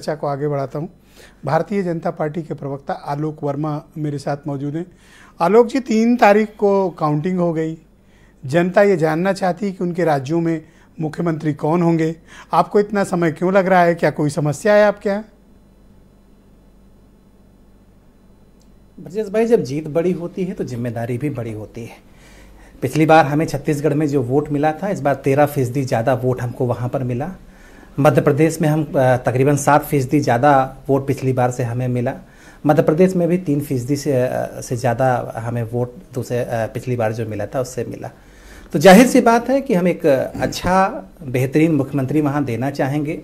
चर्चा को आगे बढ़ाता हूँ भारतीय जनता पार्टी के प्रवक्ता आलोक वर्मा मेरे साथ मौजूद हैं आलोक जी तीन तारीख को काउंटिंग हो गई जनता ये जानना चाहती है कि उनके राज्यों में मुख्यमंत्री कौन होंगे आपको इतना समय क्यों लग रहा है क्या कोई समस्या है आपके यहाँ ब्रजेश भाई जब जीत बड़ी होती है तो जिम्मेदारी भी बड़ी होती है पिछली बार हमें छत्तीसगढ़ में जो वोट मिला था इस बार तेरह फीसदी ज़्यादा वोट हमको वहाँ पर मिला मध्य प्रदेश में हम तकरीबन सात फीसदी ज़्यादा वोट पिछली बार से हमें मिला मध्य प्रदेश में भी तीन फीसदी से से ज़्यादा हमें वोट दूसरे पिछली बार जो मिला था उससे मिला तो जाहिर सी बात है कि हम एक अच्छा बेहतरीन मुख्यमंत्री वहाँ देना चाहेंगे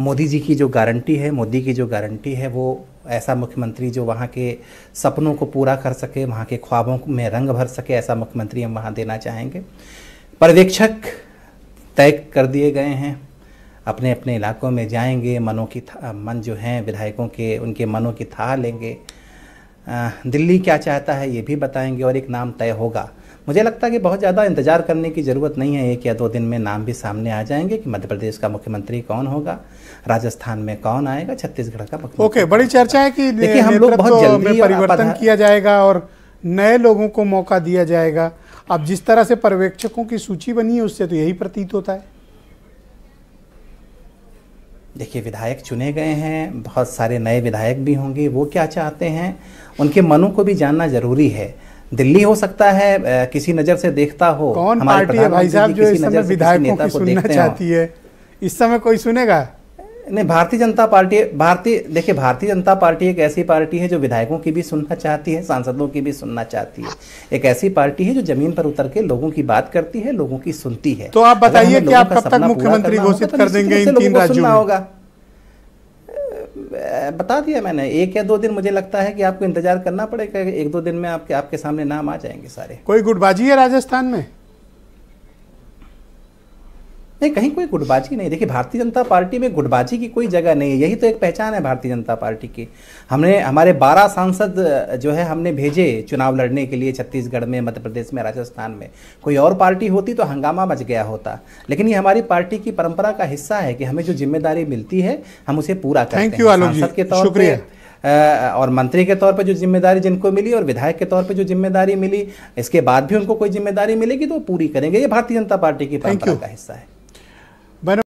मोदी जी की जो गारंटी है मोदी की जो गारंटी है वो ऐसा मुख्यमंत्री जो वहाँ के सपनों को पूरा कर सके वहाँ के ख्वाबों में रंग भर सके ऐसा मुख्यमंत्री हम वहाँ देना चाहेंगे पर्यवेक्षक तय कर दिए गए हैं अपने अपने इलाकों में जाएंगे मनों की मन जो हैं विधायकों के उनके मनों की था लेंगे दिल्ली क्या चाहता है ये भी बताएंगे और एक नाम तय होगा मुझे लगता है कि बहुत ज़्यादा इंतज़ार करने की ज़रूरत नहीं है एक या दो दिन में नाम भी सामने आ जाएंगे कि मध्य प्रदेश का मुख्यमंत्री कौन होगा राजस्थान में कौन आएगा छत्तीसगढ़ का मुख्यमंत्री ओके बड़ी चर्चा है कि देखिए हम लोग बहुत जल्दी परिवर्तन किया जाएगा और नए लोगों को मौका दिया जाएगा अब जिस तरह से पर्यवेक्षकों की सूची बनी है उससे तो यही प्रतीत होता है देखिए विधायक चुने गए हैं बहुत सारे नए विधायक भी होंगे वो क्या चाहते हैं उनके मनों को भी जानना जरूरी है दिल्ली हो सकता है किसी नज़र से देखता हो कौन पार्टी है भाई साहब जो इस समय विधायकों की सुनना चाहती है इस समय कोई सुनेगा नहीं भारतीय जनता पार्टी भारतीय देखिए भारतीय जनता पार्टी एक ऐसी पार्टी है जो विधायकों की भी सुनना चाहती है सांसदों की भी सुनना चाहती है एक ऐसी पार्टी है जो जमीन पर उतर के लोगों की बात करती है लोगों की सुनती है तो आप बताइए कि आप कब तक मुख्यमंत्री घोषित तो कर, देंगे इन तीन राज्यों में होगा बता दिया मैंने एक या दो दिन मुझे लगता है कि आपको इंतजार करना पड़ेगा एक दो दिन में आपके आपके सामने नाम आ जाएंगे सारे कोई गुटबाजी है राजस्थान में नहीं कहीं कोई गुटबाजी नहीं देखिए भारतीय जनता पार्टी में गुटबाजी की कोई जगह नहीं है यही तो एक पहचान है भारतीय जनता पार्टी की हमने हमारे बारह सांसद जो है हमने भेजे चुनाव लड़ने के लिए छत्तीसगढ़ में मध्य प्रदेश में राजस्थान में कोई और पार्टी होती तो हंगामा मच गया होता लेकिन ये हमारी पार्टी की परंपरा का हिस्सा है कि हमें जो जिम्मेदारी मिलती है हम उसे पूरा करते हैं सांसद के तौर पर और मंत्री के तौर पर जो जिम्मेदारी जिनको मिली और विधायक के तौर पर जो जिम्मेदारी मिली इसके बाद भी उनको कोई जिम्मेदारी मिलेगी तो पूरी करेंगे ये भारतीय जनता पार्टी की परंपरा का हिस्सा है